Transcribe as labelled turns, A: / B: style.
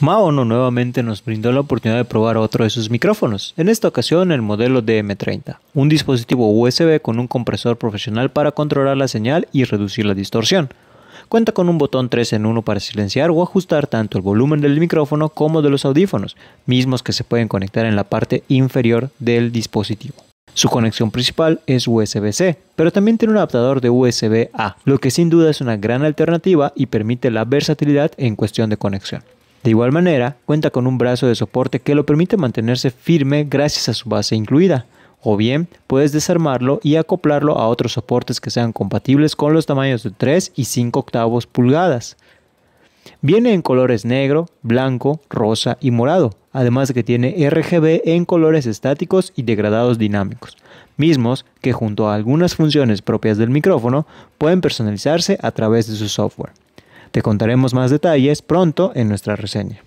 A: Maono nuevamente nos brindó la oportunidad de probar otro de sus micrófonos, en esta ocasión el modelo DM30, un dispositivo USB con un compresor profesional para controlar la señal y reducir la distorsión. Cuenta con un botón 3 en 1 para silenciar o ajustar tanto el volumen del micrófono como de los audífonos, mismos que se pueden conectar en la parte inferior del dispositivo. Su conexión principal es USB-C, pero también tiene un adaptador de USB-A, lo que sin duda es una gran alternativa y permite la versatilidad en cuestión de conexión. De igual manera, cuenta con un brazo de soporte que lo permite mantenerse firme gracias a su base incluida, o bien puedes desarmarlo y acoplarlo a otros soportes que sean compatibles con los tamaños de 3 y 5 octavos pulgadas. Viene en colores negro, blanco, rosa y morado, además de que tiene RGB en colores estáticos y degradados dinámicos, mismos que junto a algunas funciones propias del micrófono pueden personalizarse a través de su software. Te contaremos más detalles pronto en nuestra reseña.